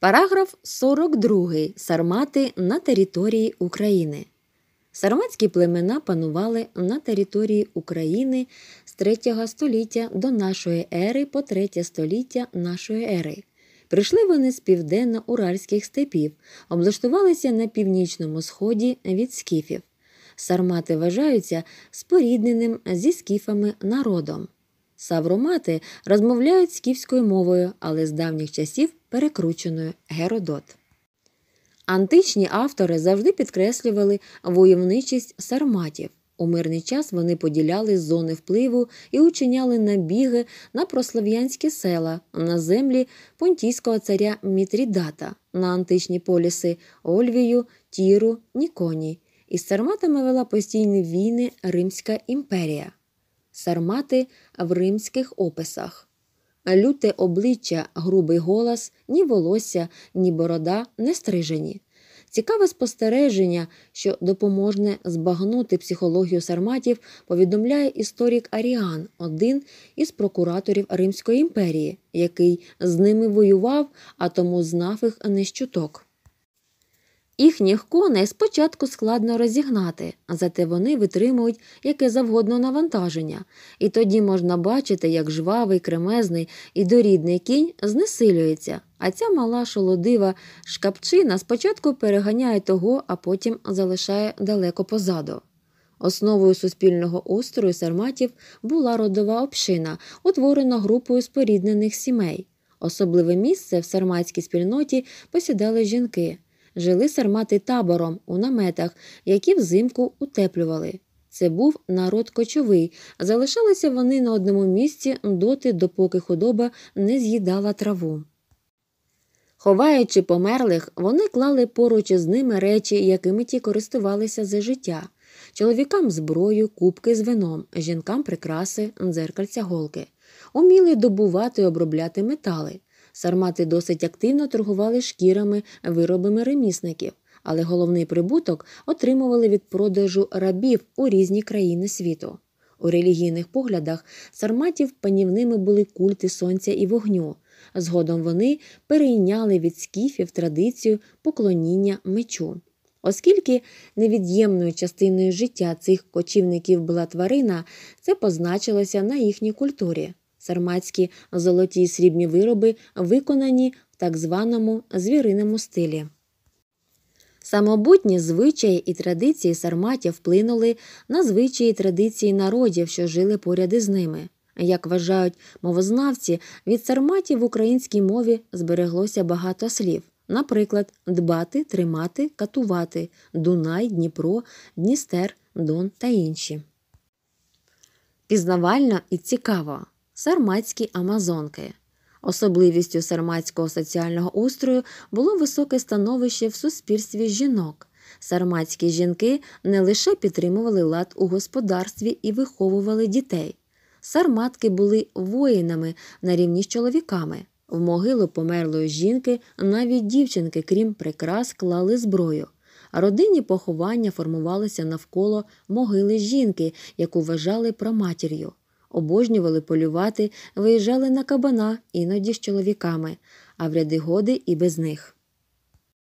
Параграф 42. Сармати на території України. Сарматські племена панували на території України з 3 століття до нашої ери по 3 століття нашої ери. Прийшли вони з південно-уральських степів, облаштувалися на північному сході від скіфів. Сармати вважаються спорідненим зі скіфами народом. Савромати розмовляють скіфською мовою, але з давніх часів перекрученою Геродот. Античні автори завжди підкреслювали войовничість сарматів. У мирний час вони поділяли зони впливу і учиняли набіги на прослов'янські села, на землі понтійського царя Мітрідата, на античні поліси Ольвію, Тіру, Ніконі. Із сарматами вела постійні війни Римська імперія. Сармати в римських описах. Люте обличчя, грубий голос, ні волосся, ні борода не стрижені. Цікаве спостереження, що допоможне збагнути психологію сарматів, повідомляє історик Аріан, один із прокураторів Римської імперії, який з ними воював, а тому знав їх нещуток. Їхніх коней спочатку складно розігнати, зате вони витримують яке завгодно навантаження, і тоді можна бачити, як жвавий, кремезний і дорідний кінь знесилюється, а ця мала шолодива шкапчина спочатку переганяє того, а потім залишає далеко позаду. Основою суспільного устрою сарматів була родова община, утворена групою споріднених сімей. Особливе місце в сарматській спільноті посідали жінки жили сармати табором у наметах, які взимку утеплювали. Це був народ кочовий, залишалися вони на одному місці доти, допоки худоба не з'їдала траву. Ховаючи померлих, вони клали поруч із ними речі, якими ті користувалися за життя чоловікам зброю, кубки з вином, жінкам прикраси, дзеркальця голки, уміли добувати і обробляти метали. Сармати досить активно торгували шкірами, виробами ремісників, але головний прибуток отримували від продажу рабів у різні країни світу. У релігійних поглядах сарматів панівними були культи сонця і вогню. Згодом вони перейняли від скіфів традицію поклоніння мечу. Оскільки невід'ємною частиною життя цих кочівників була тварина, це позначилося на їхній культурі. Сарматські золоті і срібні вироби виконані в так званому звіриному стилі. Самобутні звичаї і традиції сарматів вплинули на звичаї і традиції народів, що жили поряд із ними. Як вважають мовознавці, від сарматів в українській мові збереглося багато слів. Наприклад, дбати, тримати, катувати, Дунай, Дніпро, Дністер, Дон та інші. Пізнавально і цікаво сарматські амазонки. Особливістю сарматського соціального устрою було високе становище в суспільстві жінок. Сармацькі жінки не лише підтримували лад у господарстві і виховували дітей. Сарматки були воїнами на рівні з чоловіками. В могилу померлої жінки навіть дівчинки, крім прикрас, клали зброю. Родинні поховання формувалися навколо могили жінки, яку вважали проматір'ю обожнювали полювати, виїжджали на кабана, іноді з чоловіками, а в ряди годи і без них.